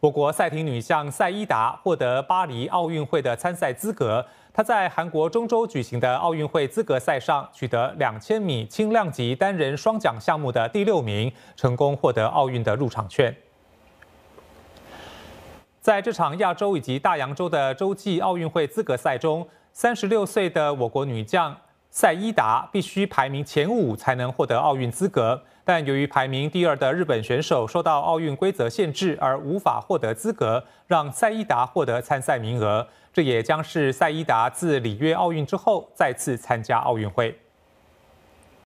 我国赛艇女将赛伊达获得巴黎奥运会的参赛资格。她在韩国中州举行的奥运会资格赛上取得两千米轻量级单人双桨项目的第六名，成功获得奥运的入场券。在这场亚洲以及大洋洲的洲际奥运会资格赛中，三十六岁的我国女将。赛伊达必须排名前五才能获得奥运资格，但由于排名第二的日本选手受到奥运规则限制而无法获得资格，让赛伊达获得参赛名额。这也将是赛伊达自里约奥运之后再次参加奥运会。